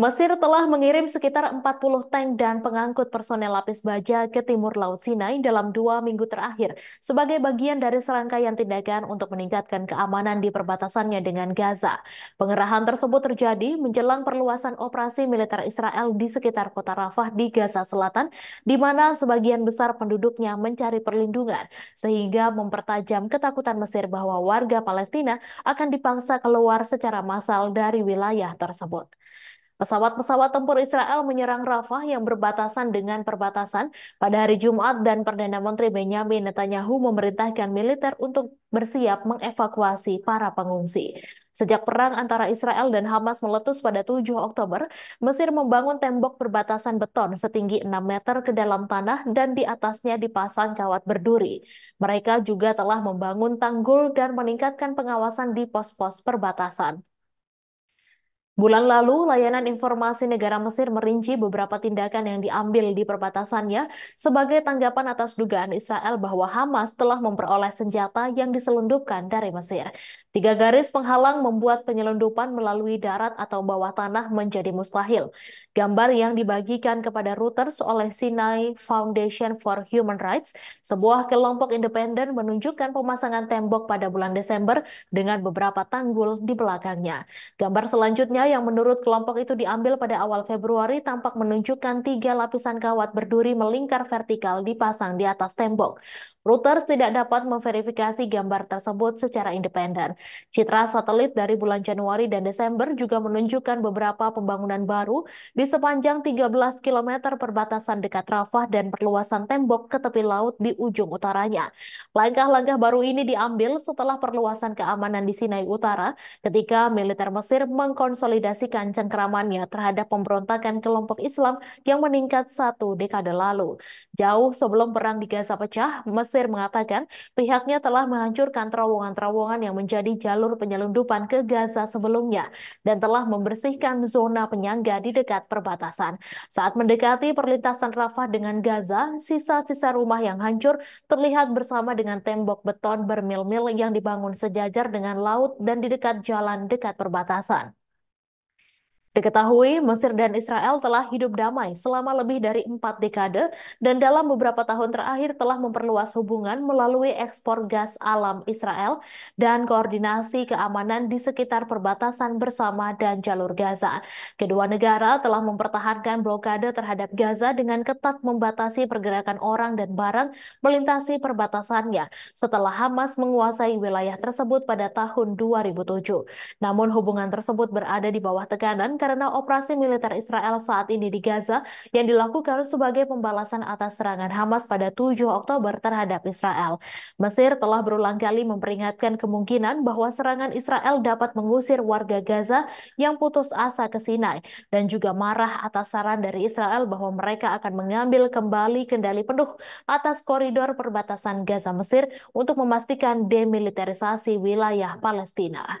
Mesir telah mengirim sekitar 40 tank dan pengangkut personel lapis baja ke timur Laut Sinai dalam dua minggu terakhir sebagai bagian dari serangkaian tindakan untuk meningkatkan keamanan di perbatasannya dengan Gaza. Pengerahan tersebut terjadi menjelang perluasan operasi militer Israel di sekitar kota Rafah di Gaza Selatan, di mana sebagian besar penduduknya mencari perlindungan, sehingga mempertajam ketakutan Mesir bahwa warga Palestina akan dipaksa keluar secara massal dari wilayah tersebut. Pesawat-pesawat tempur Israel menyerang Rafah yang berbatasan dengan perbatasan pada hari Jumat dan Perdana Menteri Benjamin Netanyahu memerintahkan militer untuk bersiap mengevakuasi para pengungsi. Sejak perang antara Israel dan Hamas meletus pada 7 Oktober, Mesir membangun tembok perbatasan beton setinggi 6 meter ke dalam tanah dan di atasnya dipasang kawat berduri. Mereka juga telah membangun tanggul dan meningkatkan pengawasan di pos-pos perbatasan. Bulan lalu, layanan informasi negara Mesir merinci beberapa tindakan yang diambil di perbatasannya sebagai tanggapan atas dugaan Israel bahwa Hamas telah memperoleh senjata yang diselundupkan dari Mesir. Tiga garis penghalang membuat penyelundupan melalui darat atau bawah tanah menjadi mustahil. Gambar yang dibagikan kepada Reuters oleh Sinai Foundation for Human Rights, sebuah kelompok independen menunjukkan pemasangan tembok pada bulan Desember dengan beberapa tanggul di belakangnya. Gambar selanjutnya yang menurut kelompok itu diambil pada awal Februari tampak menunjukkan tiga lapisan kawat berduri melingkar vertikal dipasang di atas tembok. Reuters tidak dapat memverifikasi gambar tersebut secara independen. Citra satelit dari bulan Januari dan Desember juga menunjukkan beberapa pembangunan baru di sepanjang 13 km perbatasan dekat Rafah dan perluasan tembok ke tepi laut di ujung utaranya. Langkah-langkah baru ini diambil setelah perluasan keamanan di Sinai Utara ketika militer Mesir mengkonsolidasi mengonsolidasikan cengkeramannya terhadap pemberontakan kelompok Islam yang meningkat satu dekade lalu. Jauh sebelum perang di Gaza pecah, Mesir mengatakan pihaknya telah menghancurkan terowongan-terowongan yang menjadi jalur penyelundupan ke Gaza sebelumnya dan telah membersihkan zona penyangga di dekat perbatasan. Saat mendekati perlintasan Rafah dengan Gaza, sisa-sisa rumah yang hancur terlihat bersama dengan tembok beton bermil-mil yang dibangun sejajar dengan laut dan di dekat jalan dekat perbatasan. Diketahui, Mesir dan Israel telah hidup damai selama lebih dari empat dekade dan dalam beberapa tahun terakhir telah memperluas hubungan melalui ekspor gas alam Israel dan koordinasi keamanan di sekitar perbatasan bersama dan jalur Gaza. Kedua negara telah mempertahankan blokade terhadap Gaza dengan ketat membatasi pergerakan orang dan barang melintasi perbatasannya setelah Hamas menguasai wilayah tersebut pada tahun 2007. Namun hubungan tersebut berada di bawah tekanan karena operasi militer Israel saat ini di Gaza yang dilakukan sebagai pembalasan atas serangan Hamas pada 7 Oktober terhadap Israel. Mesir telah berulang kali memperingatkan kemungkinan bahwa serangan Israel dapat mengusir warga Gaza yang putus asa ke Sinai dan juga marah atas saran dari Israel bahwa mereka akan mengambil kembali kendali penuh atas koridor perbatasan Gaza Mesir untuk memastikan demilitarisasi wilayah Palestina.